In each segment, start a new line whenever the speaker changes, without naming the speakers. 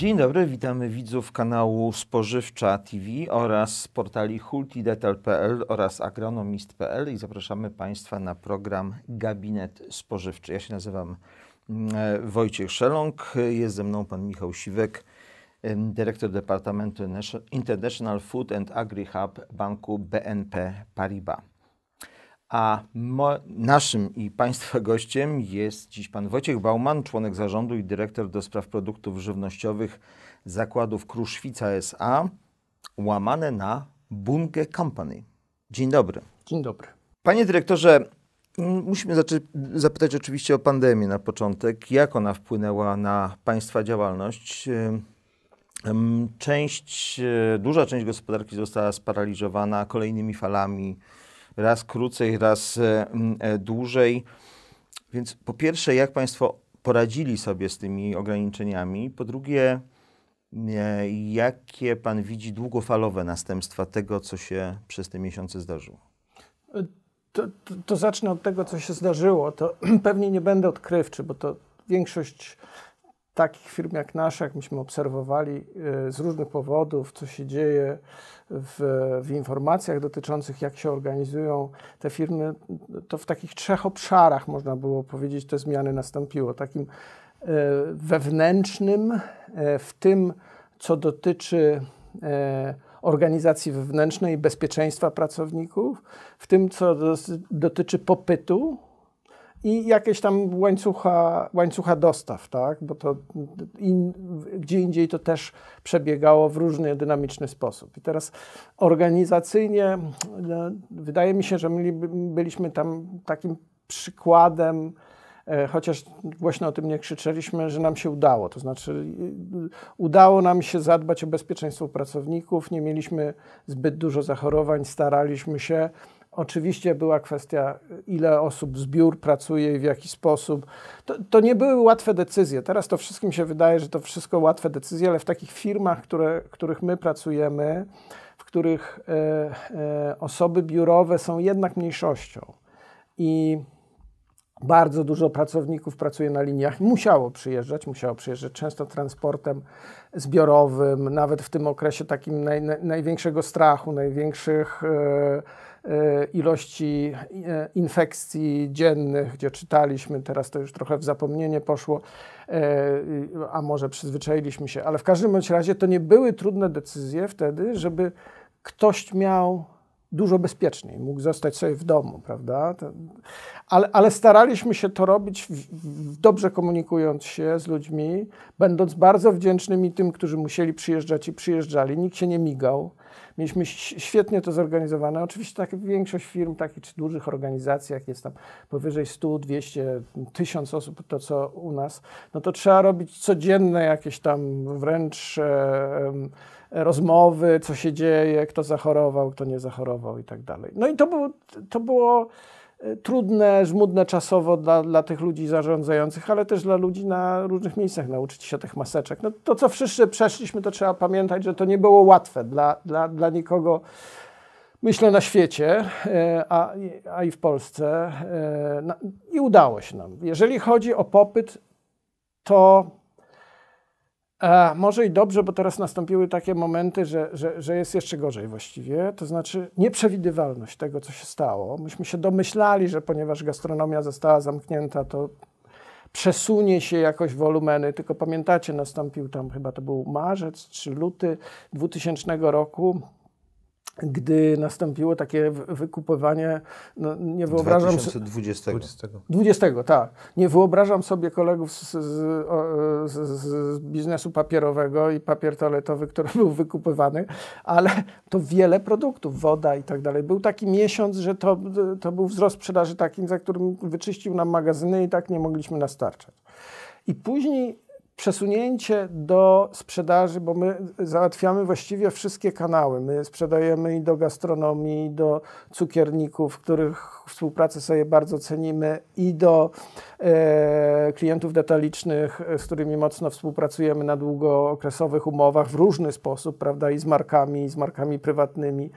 Dzień dobry, witamy widzów kanału Spożywcza TV oraz portali hultidetal.pl oraz agronomist.pl i zapraszamy Państwa na program Gabinet Spożywczy. Ja się nazywam mm, Wojciech Szeląg, jest ze mną Pan Michał Siwek, dyrektor Departamentu International Food and Agri Hub Banku BNP Paribas. A naszym i Państwa gościem jest dziś pan Wojciech Bauman, członek zarządu i dyrektor do spraw produktów żywnościowych zakładów Kruszwica SA, łamane na Bunge Company. Dzień dobry. Dzień dobry. Panie dyrektorze, musimy zapytać oczywiście o pandemię na początek. Jak ona wpłynęła na Państwa działalność? Część, e, duża część gospodarki została sparaliżowana kolejnymi falami raz krócej, raz e, e, dłużej. Więc po pierwsze, jak Państwo poradzili sobie z tymi ograniczeniami? Po drugie, e, jakie Pan widzi długofalowe następstwa tego, co się przez te miesiące zdarzyło?
To, to, to zacznę od tego, co się zdarzyło. To pewnie nie będę odkrywczy, bo to większość takich firm jak nasza, jak myśmy obserwowali y, z różnych powodów, co się dzieje w, w, informacjach dotyczących, jak się organizują te firmy, to w takich trzech obszarach można było powiedzieć, te zmiany nastąpiły. Takim y, wewnętrznym, y, w tym, co dotyczy organizacji wewnętrznej, bezpieczeństwa pracowników, w tym, co dotyczy popytu i jakieś tam łańcucha, łańcucha dostaw, tak? bo to in, gdzie indziej to też przebiegało w różny dynamiczny sposób. I teraz organizacyjnie no, wydaje mi się, że my byliśmy tam takim przykładem, e, chociaż głośno o tym nie krzyczeliśmy, że nam się udało. To znaczy e, udało nam się zadbać o bezpieczeństwo pracowników, nie mieliśmy zbyt dużo zachorowań, staraliśmy się Oczywiście była kwestia, ile osób z biur pracuje i w jaki sposób. To, to, nie były łatwe decyzje. Teraz to wszystkim się wydaje, że to wszystko łatwe decyzje, ale w takich firmach, które, w których my pracujemy, w których y, y, osoby biurowe są jednak mniejszością. I bardzo dużo pracowników pracuje na liniach musiało przyjeżdżać, musiało przyjeżdżać często transportem zbiorowym, nawet w tym okresie takim naj, naj, największego strachu, największych e, e, ilości e, infekcji dziennych, gdzie czytaliśmy, teraz to już trochę w zapomnienie poszło, a może przyzwyczailiśmy się, ale w każdym bądź razie to nie były trudne decyzje wtedy, żeby ktoś miał dużo bezpieczniej, mógł zostać sobie w domu, prawda? Ale, ale staraliśmy się to robić, dobrze komunikując się z ludźmi, będąc bardzo wdzięcznymi tym, którzy musieli przyjeżdżać i przyjeżdżali. Nikt się nie migał. Mieliśmy świetnie to zorganizowane. Oczywiście tak większość firm, takich czy dużych organizacji, jak jest tam powyżej 100, 200, 1000 osób, to co u nas, no to trzeba robić codzienne jakieś tam wręcz... E, rozmowy, co się dzieje, kto zachorował, kto nie zachorował i tak dalej. No i to było, to było e, trudne, żmudne czasowo dla, dla tych ludzi zarządzających, ale też dla ludzi na różnych miejscach nauczyć się tych maseczek. No to, co wszyscy przeszliśmy, to trzeba pamiętać, że to nie było łatwe dla, dla, dla nikogo, myślę, na świecie, e, a, a i w Polsce. E, I udało się nam. Jeżeli chodzi o popyt, to a może i dobrze, bo teraz nastąpiły takie momenty, że, że, że jest jeszcze gorzej właściwie, to znaczy nieprzewidywalność tego, co się stało. Myśmy się domyślali, że ponieważ gastronomia została zamknięta, to przesunie się jakoś wolumeny, tylko pamiętacie, nastąpił tam chyba to był marzec czy luty 2000 roku, gdy nastąpiło takie wykupowanie, no nie wyobrażam 2020. 20. tak. Nie wyobrażam sobie kolegów z, z, z, biznesu papierowego i papier toaletowy, który był wykupywany, ale to wiele produktów, woda i tak dalej. Był taki miesiąc, że to, to był wzrost sprzedaży taki, za którym wyczyścił nam magazyny i tak nie mogliśmy nastarczać. I później przesunięcie do sprzedaży, bo my załatwiamy właściwie wszystkie kanały. My sprzedajemy i do gastronomii, i do cukierników, których współpracę sobie bardzo cenimy, i do e, klientów detalicznych, e, z którymi mocno współpracujemy na długookresowych umowach w różny sposób, prawda, i z markami, i z markami prywatnymi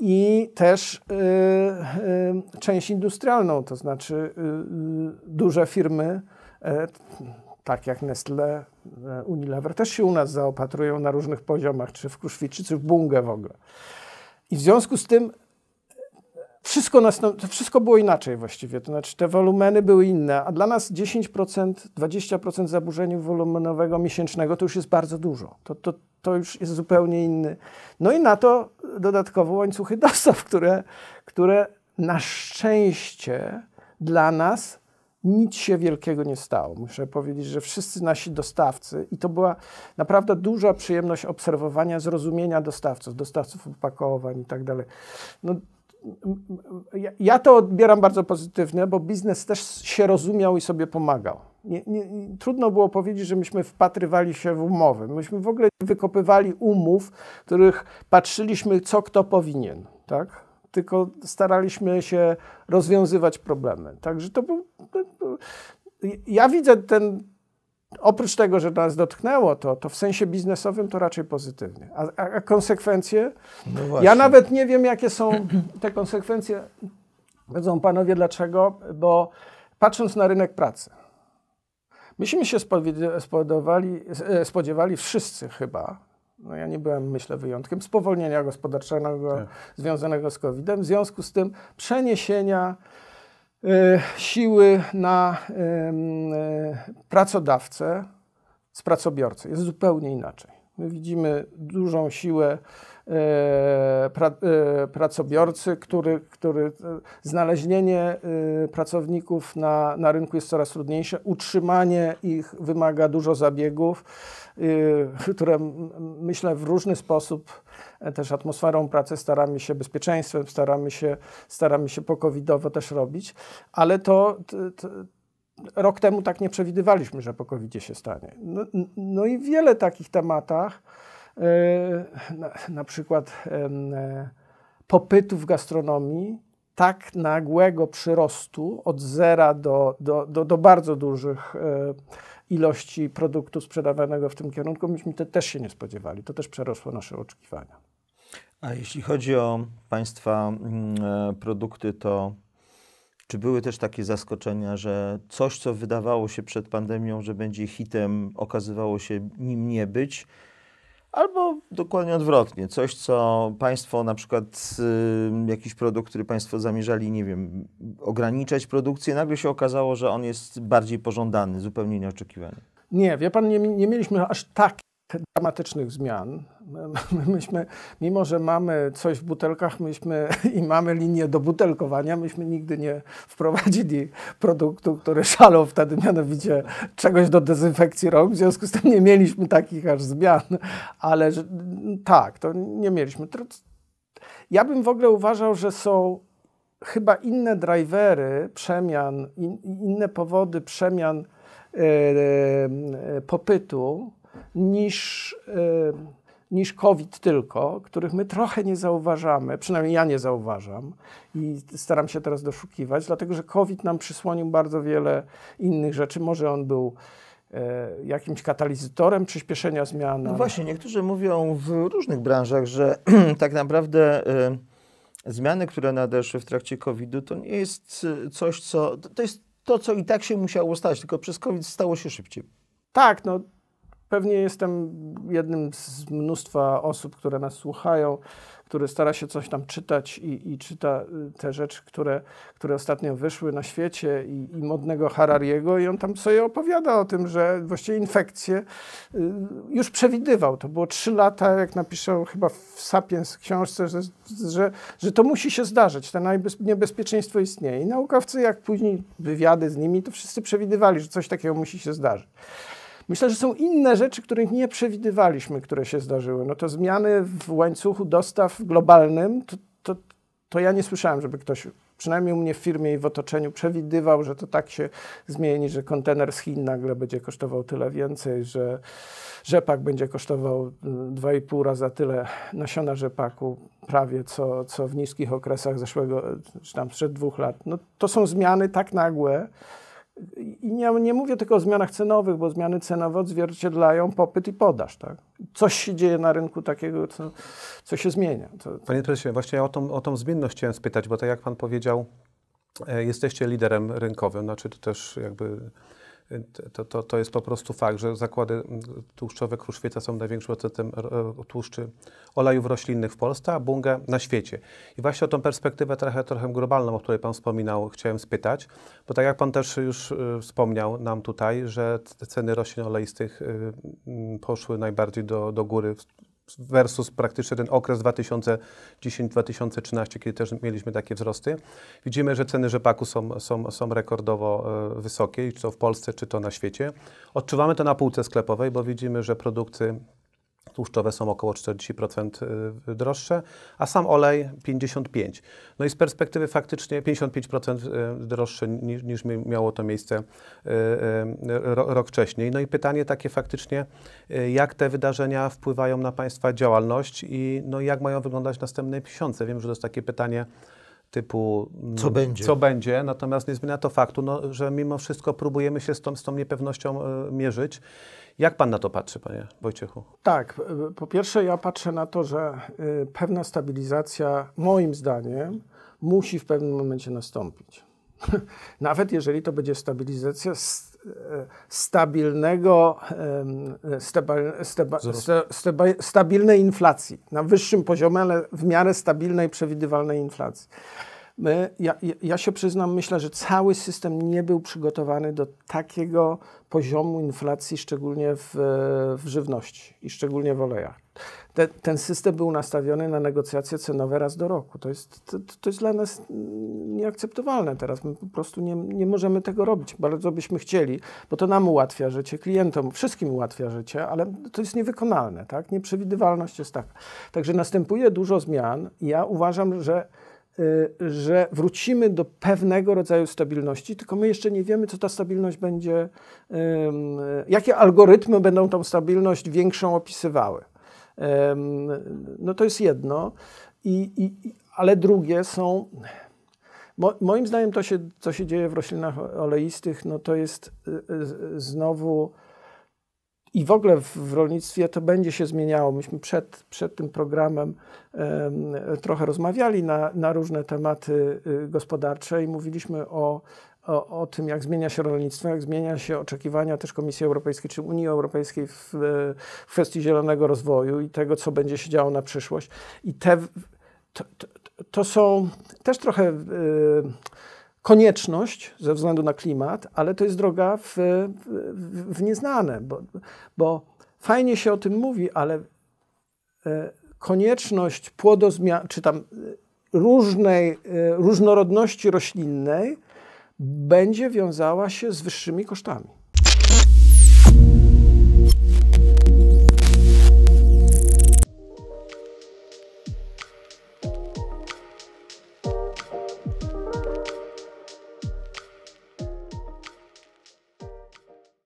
i też y, y, część industrialną, to znaczy y, duże firmy, tak jak Nestle, e, Unilever, też się u nas zaopatrują na różnych poziomach, czy w Kruszwiczy, czy w Bungę w ogóle. I w związku z tym e, wszystko, nastąp- wszystko było inaczej właściwie, to znaczy te wolumeny były inne, a dla nas 10%, 20% zaburzenia wolumenowego miesięcznego to już jest bardzo dużo. To, to, to już jest zupełnie inny. No i na to dodatkowo łańcuchy dostaw, które, które na szczęście dla nas nic się wielkiego nie stało. Muszę powiedzieć, że wszyscy nasi dostawcy, i to była naprawdę duża przyjemność obserwowania, zrozumienia dostawców, dostawców opakowań i tak dalej. No, ja, to odbieram bardzo pozytywnie, bo biznes też się rozumiał i sobie pomagał. Nie, nie, trudno było powiedzieć, że myśmy wpatrywali się w umowy. Myśmy w ogóle wykopywali umów, których patrzyliśmy, co kto powinien. Tak? tylko staraliśmy się rozwiązywać problemy. Także to był. No, no, ja widzę ten. Oprócz tego, że nas dotknęło to, to w sensie biznesowym to raczej pozytywnie. A, a konsekwencje? No ja nawet nie wiem, jakie są te konsekwencje. Wiedzą panowie dlaczego? Bo patrząc na rynek pracy, myśmy się spodziewali, e, spodziewali wszyscy chyba, no ja nie byłem, myślę, wyjątkiem, spowolnienia gospodarczego tak. związanego z COVID-em, w związku z tym przeniesienia y, siły na y, y, pracodawcę z pracobiorcy. Jest zupełnie inaczej. My widzimy dużą siłę E, pra, e, pracobiorcy, który, który e, znalezienie pracowników na, na rynku jest coraz trudniejsze, utrzymanie ich wymaga dużo zabiegów, które myślę w różny sposób też atmosferą pracy staramy się, bezpieczeństwem staramy się, staramy się pokowidowo też robić, ale to, to rok temu tak nie przewidywaliśmy, że po się stanie. No, no, i wiele takich tematach, E, na, na przykład e, popytu w gastronomii tak nagłego przyrostu od zera do, do, do, do bardzo dużych e, ilości produktu sprzedawanego w tym kierunku, myśmy te, też się nie spodziewali. To też przerosło nasze oczekiwania.
A jeśli chodzi o Państwa mm, produkty, to czy były też takie zaskoczenia, że coś, co wydawało się przed pandemią, że będzie hitem, okazywało się nim nie być? Albo dokładnie odwrotnie, coś, co państwo, na przykład y, jakiś produkt, który państwo zamierzali, nie wiem, ograniczać produkcję, nagle się okazało, że on jest bardziej pożądany, zupełnie nieoczekiwany.
Nie, wie pan, nie, nie mieliśmy aż tak dramatycznych zmian. myśmy, mimo że mamy coś w butelkach myśmy, i mamy linię do butelkowania, myśmy nigdy nie wprowadzili produktu, który szalał wtedy, mianowicie czegoś do dezynfekcji rąk. W związku z tym nie mieliśmy takich aż zmian, ale tak, to nie mieliśmy. Ja bym w ogóle uważał, że są chyba inne drivery przemian, in, inne powody przemian yy, yy, popytu niż, y, niż COVID tylko, których my trochę nie zauważamy, przynajmniej ja nie zauważam i staram się teraz doszukiwać, dlatego że COVID nam przysłonił bardzo wiele innych rzeczy. Może on był
y, jakimś katalizatorem przyspieszenia zmian. No właśnie, niektórzy mówią w różnych branżach, że tak naprawdę y, zmiany, które nadeszły w trakcie COVID-u, to nie jest coś, co. To jest to, co i tak się musiało stać, tylko przez COVID stało się szybciej. Tak, no Pewnie jestem jednym z mnóstwa osób,
które nas słuchają, który stara się coś tam czytać i, i czyta y, te rzeczy, które, które ostatnio wyszły na świecie i, i, modnego Harariego i on tam sobie opowiada o tym, że właściwie infekcję y, już przewidywał. To było trzy lata, jak napisał chyba w Sapiens książce, że, że, że to musi się zdarzyć, to niebezpieczeństwo istnieje. I naukowcy, jak później wywiady z nimi, to wszyscy przewidywali, że coś takiego musi się zdarzyć. Myślę, że są inne rzeczy, których nie przewidywaliśmy, które się zdarzyły. No to zmiany w łańcuchu dostaw globalnym, to, to, to ja nie słyszałem, żeby ktoś przynajmniej u mnie w firmie i w otoczeniu, przewidywał, że to tak się zmieni, że kontener z Chin nagle będzie kosztował tyle więcej, że rzepak będzie kosztował 2,5 mm, razy tyle nasiona rzepaku prawie co, co w niskich okresach zeszłego, czy tam sprzed dwóch lat. No, to są zmiany tak nagłe, i nie, nie mówię tylko o zmianach cenowych, bo zmiany cenowe odzwierciedlają popyt i podaż. Tak? Coś się dzieje na rynku takiego, co, co się zmienia.
To... Panie prezesie, właśnie o tą, o tą zmienność chciałem spytać, bo tak jak pan powiedział, e, jesteście liderem rynkowym, znaczy to też jakby to, to, to jest po prostu fakt, że zakłady tłuszczowe Kruszwieca są największym procentem e, e, tłuszczy olejów roślinnych w Polsce, a Bunga na świecie. I właśnie o tą perspektywę trochę, trochę globalną, o której Pan wspominał, chciałem spytać, bo tak jak Pan też już e, wspomniał nam tutaj, że ceny roślin oleistych poszły najbardziej do, do góry versus praktycznie ten okres 2010-2013, kiedy też mieliśmy takie wzrosty. Widzimy, że ceny rzepaku są, są, są rekordowo e, wysokie, czy to w Polsce, czy to na świecie. Odczuwamy to na półce sklepowej, bo widzimy, że produkty tłuszczowe są około 40% y, droższe, a sam olej 55%. No i z perspektywy faktycznie 55% y, droższe niż, niż miało to miejsce y, rok wcześniej. No i pytanie takie faktycznie, jak te wydarzenia wpływają na Państwa działalność i no jak mają wyglądać następne miesiące? Wiem, że to jest takie pytanie typu mm, co będzie. co będzie, natomiast nie zmienia to faktu, no, że mimo wszystko próbujemy się z tą, z tą niepewnością y, mierzyć. Jak pan na to patrzy, panie Wojciechu?
Tak, e, po pierwsze ja patrzę na to, że y, pewna stabilizacja moim zdaniem musi w pewnym momencie nastąpić. nawet jeżeli to będzie stabilizacja e, stabilnego, e, steba, steba, steba, stabilnej inflacji, na wyższym poziomie, ale w miarę stabilnej, przewidywalnej inflacji. Ja, ja, się przyznam, myślę, że cały system nie był przygotowany do takiego poziomu inflacji, szczególnie w, w żywności i szczególnie w olejach. Ten, ten system był nastawiony na negocjacje cenowe raz do roku. To jest, to, to jest dla nas nieakceptowalne teraz. My po prostu nie, nie możemy tego robić. Bardzo byśmy chcieli, bo to nam ułatwia życie, klientom, wszystkim ułatwia życie, ale to jest niewykonalne. Tak? Nieprzewidywalność jest taka. Także następuje dużo zmian. Ja uważam, że Y, że wrócimy do pewnego rodzaju stabilności, tylko my jeszcze nie wiemy, co ta stabilność będzie, jakie algorytmy będą tą stabilność większą opisywały. No to jest jedno. I, i, ale drugie są. moim zdaniem to, się, co się dzieje w roślinach oleistych, no to jest y, y, znowu i w ogóle w, w, rolnictwie to będzie się zmieniało. Myśmy przed, przed tym programem trochę rozmawiali na, na różne tematy y, gospodarcze i mówiliśmy o, o, o, tym, jak zmienia się rolnictwo, jak zmienia się oczekiwania też Komisji Europejskiej czy Unii Europejskiej w, w kwestii zielonego rozwoju i tego, co będzie się działo na przyszłość. I te, to, to, to są też trochę. Y, konieczność ze względu na klimat, ale to jest droga w, w, w nieznane, bo, bo, fajnie się o tym mówi, ale e, konieczność płodozmian, czy tam różnej, e, różnorodności roślinnej będzie wiązała się z wyższymi kosztami.